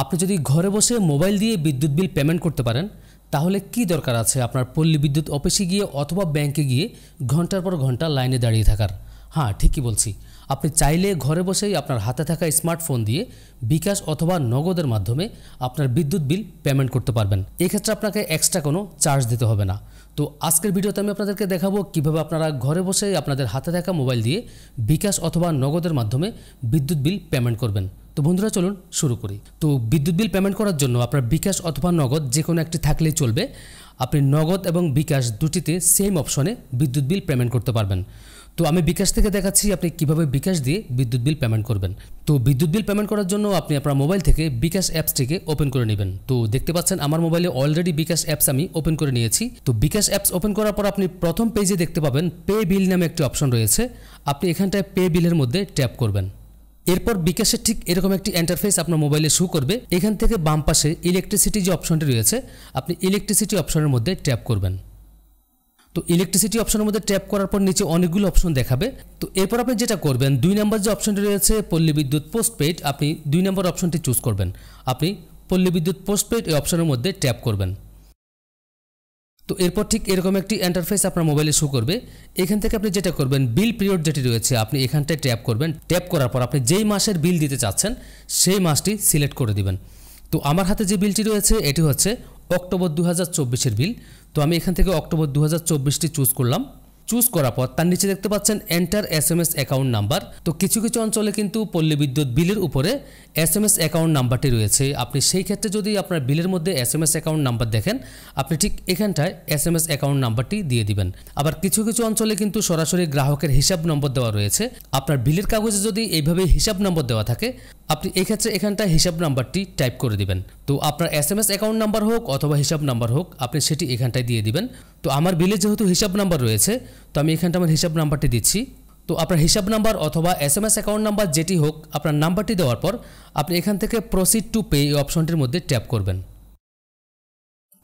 আপনি যদি ঘরে বসে মোবাইল দিয়ে বিদ্যুৎ বিল পেমেন্ট করতে পারেন তাহলে কি দরকার আছে আপনার পল্লী বিদ্যুৎ অফিসে গিয়ে অথবা ব্যাংকে গিয়ে ঘন্টার পর ঘন্টা লাইনে দাঁড়িয়ে থাকার হ্যাঁ ঠিকই বলছি আপনি চাইলে ঘরে বসেই আপনার হাতে থাকা স্মার্টফোন দিয়ে বিকাশ অথবা নগদের মাধ্যমে আপনার বিদ্যুৎ বিল পেমেন্ট করতে পারবেন এক্ষেত্রে আপনাকে এক্সট্রা কোনো চার্জ দিতে হবে না তো আজকের ভিডিওতে আমি আপনাদেরকে দেখাবো কিভাবে আপনারা ঘরে বসেই আপনাদের হাতে থাকা মোবাইল দিয়ে বিকাশ অথবা নগদের মাধ্যমে বিদ্যুৎ বিল পেমেন্ট করবেন তো বন্ধুরা চলুন শুরু করি তো বিদ্যুৎ বিল পেমেন্ট করার জন্য আপনার বিকাশ অথবা নগদ যে কোনো একটি থাকলেই চলবে আপনি নগদ এবং বিকাশ দুটিতে সেম অপশনে বিদ্যুৎ বিল পেমেন্ট করতে পারবেন তো আমি বিকাশ থেকে দেখাচ্ছি আপনি কিভাবে বিকাশ দিয়ে বিদ্যুৎ বিল পেমেন্ট করবেন তো বিদ্যুৎ বিল পেমেন্ট করার জন্য আপনি আপনার মোবাইল থেকে বিকাশ অ্যাপসটিকে ওপেন করে নেবেন তো দেখতে পাচ্ছেন আমার মোবাইলে অলরেডি বিকাশ অ্যাপস আমি ওপেন করে নিয়েছি তো বিকাশ অ্যাপস ওপেন করার পর আপনি প্রথম পেজে দেখতে পাবেন পে বিল নামে একটি অপশন রয়েছে আপনি এখানটায় পে বিলের মধ্যে ট্যাপ করবেন এরপর বিকাশের ঠিক এরকম একটি এন্টারফেস আপনার মোবাইলে শু করবে এখান থেকে বাম পাশে ইলেকট্রিসিটি যে অপশনটি রয়েছে আপনি ইলেকট্রিসিটি অপশনের মধ্যে ট্যাপ করবেন তো ইলেকট্রিসিটি অপশনের মধ্যে ট্যাপ করার পর নিচে অনেকগুলো অপশন দেখাবে তো এরপর আপনি যেটা করবেন দুই নম্বর যে অপশনটি রয়েছে পল্লী বিদ্যুৎ পোস্টপেইড আপনি দুই নম্বর অপশনটি চুজ করবেন আপনি পল্লী বিদ্যুৎ পোস্টপেইড এই অপশনের মধ্যে ট্যাপ করবেন তো এরপর ঠিক এরকম একটি ইন্টারফেস আপনার মোবাইলে শো করবে এখান থেকে আপনি যেটা করবেন বিল পিরিয়ড যেটি রয়েছে আপনি এখানটায় ট্যাপ করবেন ট্যাপ করার পর আপনি যেই মাসের বিল দিতে চাচ্ছেন সেই মাসটি সিলেক্ট করে দিবেন তো আমার হাতে যে বিলটি রয়েছে এটি হচ্ছে অক্টোবর দু হাজার বিল তো আমি এখান থেকে অক্টোবর দু হাজার চুজ করলাম চুজ করার পর তার নিচে দেখতে পাচ্ছেন enter S M S account number তো কিছু কিছু অঞ্চলে কিন্তু পল্লী বিদ্যুৎ বিলের উপরে এস এম এস অ্যাকাউন্ট নাম্বারটি রয়েছে আপনি সেই ক্ষেত্রে যদি আপনার বিলের মধ্যে S M S account number দেখেন আপনি ঠিক এখানটায় এস এম এস অ্যাকাউন্ট নাম্বারটি দিয়ে দিবেন আবার কিছু কিছু অঞ্চলে কিন্তু সরাসরি গ্রাহকের হিসাব নম্বর দেওয়া রয়েছে আপনার বিলের কাগজে যদি এইভাবে হিসাব নম্বর দেওয়া থাকে আপনি এক্ষেত্রে এখানটায় হিসাব নাম্বারটি টাইপ করে দিবেন তো আপনার S M S account number হোক অথবা হিসাব নাম্বার হোক আপনি সেটি এখানটায় দিয়ে দিবেন তো আমার বিলে যেহেতু হিসাব নাম্বার রয়েছে তো আমি এখানটা আমার হিসাব নাম্বারটি দিচ্ছি তো আপনার হিসাব নাম্বার অথবা S M S account number যেটি হোক আপনার নাম্বারটি দেওয়ার পর আপনি এখান থেকে প্রসিড টু পে অপশনটির মধ্যে ট্যাপ করবেন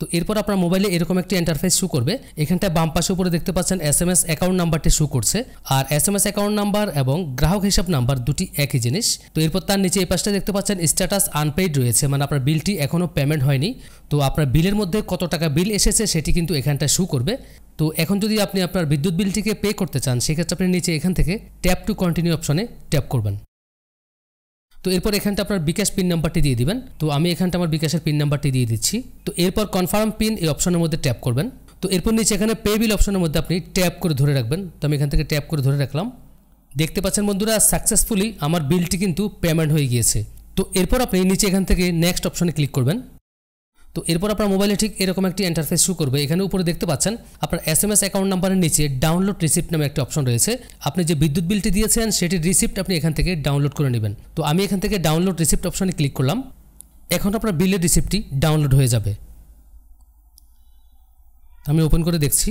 তো এরপর আপনার মোবাইলে এরকম একটি এন্টারফেস শু করবে এখানটা বাম পাশে উপরে দেখতে পাচ্ছেন এস এম এস অ্যাকাউন্ট নাম্বারটি শু করছে আর S M S account number এবং গ্রাহক হিসাব নাম্বার দুটি একই জিনিস তো এরপর তার নিচে এই পাশটা দেখতে পাচ্ছেন স্ট্যাটাস আনপেইড রয়েছে মানে আপনার বিলটি এখনও পেমেন্ট হয়নি তো আপনার বিলের মধ্যে কত টাকা বিল এসেছে সেটি কিন্তু এখানটা শু করবে তো এখন যদি আপনি আপনার বিদ্যুৎ বিলটিকে পে করতে চান সেক্ষেত্রে আপনি নিচে এখান থেকে ট্যাপ টু কন্টিনিউ অপশনে ট্যাপ করবেন তো এরপর এখানটা আপনার বিকাশ পিন নাম্বারটি দিয়ে দিবেন তো আমি এখানটা আমার বিকাশের পিন নাম্বারটি দিয়ে দিচ্ছি তো এরপর কনফার্ম পিন এই অপশনের মধ্যে ট্যাপ করবেন তো এরপর নিচে এখানে পে বিল অপশনের মধ্যে আপনি ট্যাপ করে ধরে রাখবেন তো আমি এখান থেকে ট্যাপ করে ধরে রাখলাম দেখতে পাচ্ছেন বন্ধুরা সাকসেসফুলি আমার বিলটি কিন্তু পেমেন্ট হয়ে গিয়েছে তো এরপর আপনি নিচে এখান থেকে নেক্সট অপশনে ক্লিক করবেন তো এরপর আপনার মোবাইলে ঠিক এরকম একটি ইন্টারফেস শু করবে এখানে উপরে দেখতে পাচ্ছেন আপনার এস এম এস অ্যাকাউন্ট নাম্বারের নিচে ডাউনলোড রিসিপ্ট নামে একটি অপশন রয়েছে আপনি যে বিদ্যুৎ বিলটি দিয়েছেন সেটির রিসিপ্ট আপনি এখান থেকে ডাউনলোড করে নেবেন তো আমি এখান থেকে ডাউনলোড রিসিপ্ট অপশনে ক্লিক করলাম এখন আপনার বিলের রিসিপ্টটি ডাউনলোড হয়ে যাবে আমি ওপেন করে দেখছি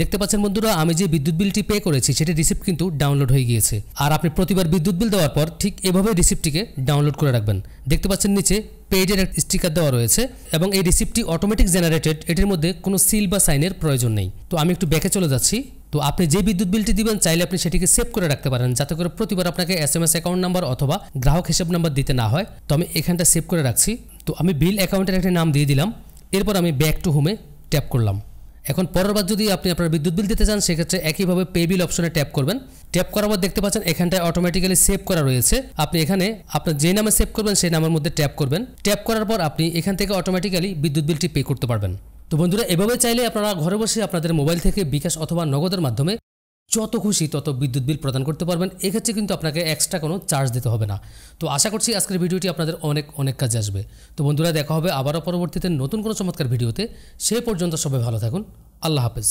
দেখতে পাচ্ছেন বন্ধুরা আমি যে বিদ্যুৎ বিলটি পে করেছি সেটি রিসিপ্ট কিন্তু ডাউনলোড হয়ে গিয়েছে আর আপনি প্রতিবার বিদ্যুৎ বিল দেওয়ার পর ঠিক এভাবে রিসিপ্টটিকে ডাউনলোড করে রাখবেন দেখতে পাচ্ছেন নিচে পেজের একটা স্টিকার দেওয়া রয়েছে এবং এই রিসিপ্টটি অটোমেটিক জেনারেটেড এটির মধ্যে কোনো সিল বা সাইনের প্রয়োজন নেই তো আমি একটু ব্যাকে চলে যাচ্ছি তো আপনি যে বিদ্যুৎ বিলটি দিবেন চাইলে আপনি সেটিকে সেভ করে রাখতে পারেন যাতে করে প্রতিবার আপনাকে S M S account number অথবা গ্রাহক হিসাব নাম্বার দিতে না হয় তো আমি এখানটা সেভ করে রাখছি তো আমি বিল অ্যাকাউন্টের একটা নাম দিয়ে দিলাম এরপর আমি ব্যাক টু হোমে ট্যাপ করলাম এখন পরেরবার যদি আপনি আপনার বিদ্যুৎ বিল দিতে চান সেক্ষেত্রে একইভাবে পে বিল অপশনে ট্যাপ করবেন ট্যাপ করার পর দেখতে পাচ্ছেন এখানটায় অটোমেটিক্যালি সেভ করা রয়েছে আপনি এখানে আপনার যে নামে সেভ করবেন সেই নামের মধ্যে ট্যাপ করবেন ট্যাপ করার পর আপনি এখান থেকে অটোমেটিক্যালি বিদ্যুৎ বিলটি পে করতে পারবেন তো বন্ধুরা এভাবে চাইলে আপনারা ঘরে বসে আপনাদের মোবাইল থেকে বিকাশ অথবা নগদের মাধ্যমে যত খুশি তত বিদ্যুৎ বিল প্রদান করতে পারবেন এক্ষেত্রে কিন্তু আপনাকে এক্সট্রা কোনো চার্জ দিতে হবে না তো আশা করছি আজকের ভিডিওটি আপনাদের অনেক অনেক কাজে আসবে তো বন্ধুরা দেখা হবে আবারও পরবর্তীতে নতুন কোনো চমৎকার ভিডিওতে সে পর্যন্ত সবাই ভালো থাকুন আল্লাহ হাফেজ